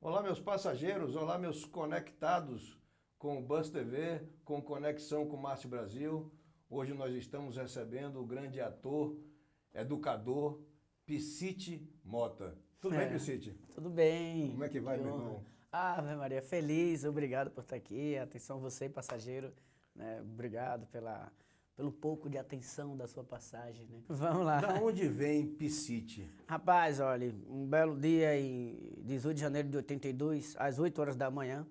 Olá, meus passageiros, olá, meus conectados com o Bus TV, com Conexão com o Márcio Brasil. Hoje nós estamos recebendo o grande ator, educador, Piscite Mota. Tudo é, bem, Piscite? Tudo bem. Como é que vai, que meu irmão? Ah, Maria, feliz, obrigado por estar aqui. Atenção você, passageiro, né? obrigado pela pelo pouco de atenção da sua passagem, né? Vamos lá. Da onde vem Piscite? Rapaz, olha, um belo dia em 18 de janeiro de 82, às 8 horas da manhã,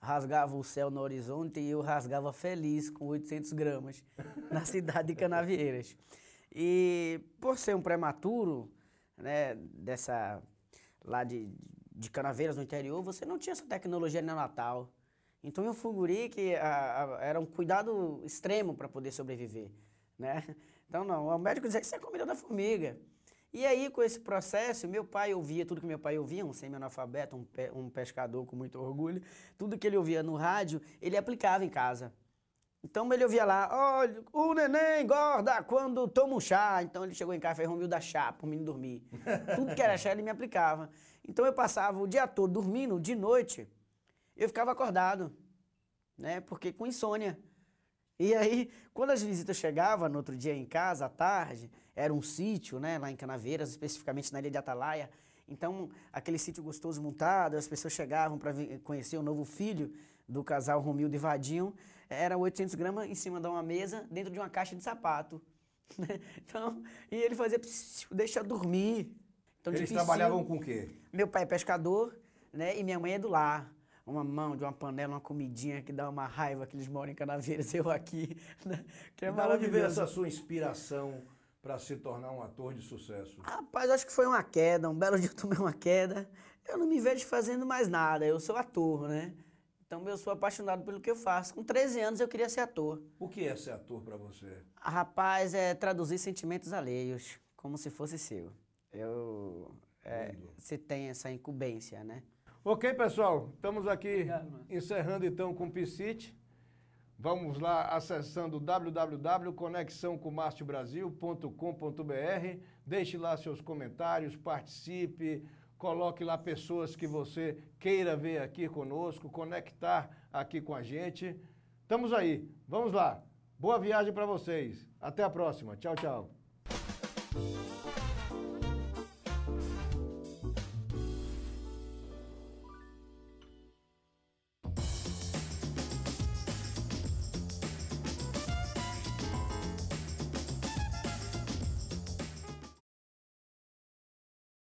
rasgava o céu no horizonte e eu rasgava feliz com 800 gramas na cidade de Canavieiras. E por ser um prematuro, né, dessa lá de, de Canaveiras no interior, você não tinha essa tecnologia neonatal. Né, então eu fui que a, a, era um cuidado extremo para poder sobreviver, né? Então não, o médico dizia que isso é comida da formiga. E aí com esse processo, meu pai ouvia tudo que meu pai ouvia, um semi-analfabeto, um, pe um pescador com muito orgulho, tudo que ele ouvia no rádio, ele aplicava em casa. Então ele ouvia lá, olha, o neném engorda quando toma um chá. Então ele chegou em casa e fez Romil da chá para o menino dormir. Tudo que era chá ele me aplicava. Então eu passava o dia todo dormindo, de noite, eu ficava acordado, né? Porque com insônia. E aí, quando as visitas chegavam no outro dia em casa, à tarde, era um sítio, né? Lá em Canaveiras, especificamente na ilha de Atalaia. Então, aquele sítio gostoso montado, as pessoas chegavam para conhecer o novo filho do casal Romildo e Vadinho. Era 800 gramas em cima de uma mesa, dentro de uma caixa de sapato. Né. então, e ele fazia, deixa dormir. Então, Eles difícil. trabalhavam com o quê? Meu pai é pescador, né? E minha mãe é do lar uma mão de uma panela, uma comidinha que dá uma raiva que eles moram em Canaveiras, eu aqui. Né? Que é e maravilhoso. essa sua inspiração para se tornar um ator de sucesso? Rapaz, acho que foi uma queda, um belo dia eu tomei uma queda. Eu não me vejo fazendo mais nada, eu sou ator, né? Então eu sou apaixonado pelo que eu faço. Com 13 anos eu queria ser ator. O que é ser ator para você? Rapaz, é traduzir sentimentos alheios, como se fosse seu. Eu... É, você tem essa incumbência, né? Ok, pessoal, estamos aqui Obrigado, encerrando então com o Piscite. Vamos lá acessando www.conexãocomárciobrasil.com.br. Deixe lá seus comentários, participe, coloque lá pessoas que você queira ver aqui conosco, conectar aqui com a gente. Estamos aí, vamos lá. Boa viagem para vocês. Até a próxima. Tchau, tchau.